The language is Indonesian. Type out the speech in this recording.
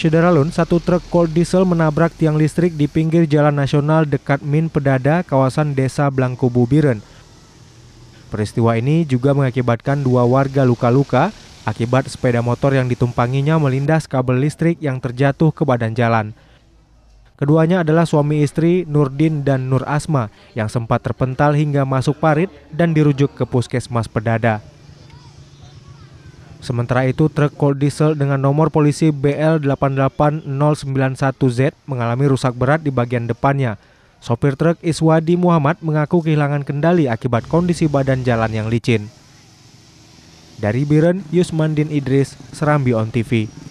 Sederalun, satu truk Cold diesel menabrak tiang listrik di pinggir jalan nasional dekat Min Pedada, kawasan desa Blangko Bubiren. Peristiwa ini juga mengakibatkan dua warga luka-luka akibat sepeda motor yang ditumpanginya melindas kabel listrik yang terjatuh ke badan jalan. Keduanya adalah suami istri Nurdin dan Nur Asma yang sempat terpental hingga masuk parit dan dirujuk ke puskesmas Pedada. Sementara itu, truk Colt Diesel dengan nomor polisi BL88091Z mengalami rusak berat di bagian depannya. Sopir truk Iswadi Muhammad mengaku kehilangan kendali akibat kondisi badan jalan yang licin. Dari Biren, Yusmandin Idris, Serambi On TV.